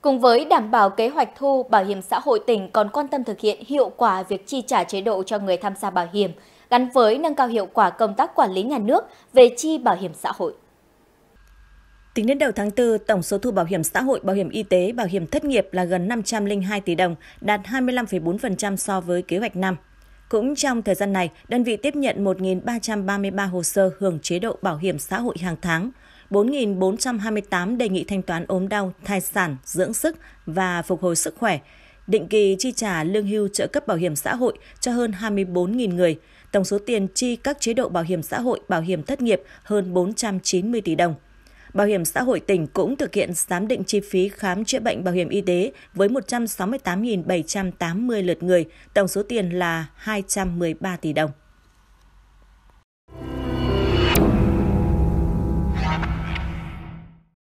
Cùng với đảm bảo kế hoạch thu, Bảo hiểm xã hội tỉnh còn quan tâm thực hiện hiệu quả việc chi trả chế độ cho người tham gia bảo hiểm, gắn với nâng cao hiệu quả công tác quản lý nhà nước về chi bảo hiểm xã hội. Tính đến đầu tháng 4, tổng số thu bảo hiểm xã hội, bảo hiểm y tế, bảo hiểm thất nghiệp là gần 502 tỷ đồng, đạt 25,4% so với kế hoạch năm. Cũng trong thời gian này, đơn vị tiếp nhận 1.333 hồ sơ hưởng chế độ bảo hiểm xã hội hàng tháng, 4.428 đề nghị thanh toán ốm đau, thai sản, dưỡng sức và phục hồi sức khỏe. Định kỳ chi trả lương hưu trợ cấp bảo hiểm xã hội cho hơn 24.000 người. Tổng số tiền chi các chế độ bảo hiểm xã hội, bảo hiểm thất nghiệp hơn 490 tỷ đồng. Bảo hiểm xã hội tỉnh cũng thực hiện giám định chi phí khám chữa bệnh bảo hiểm y tế với 168.780 lượt người, tổng số tiền là 213 tỷ đồng.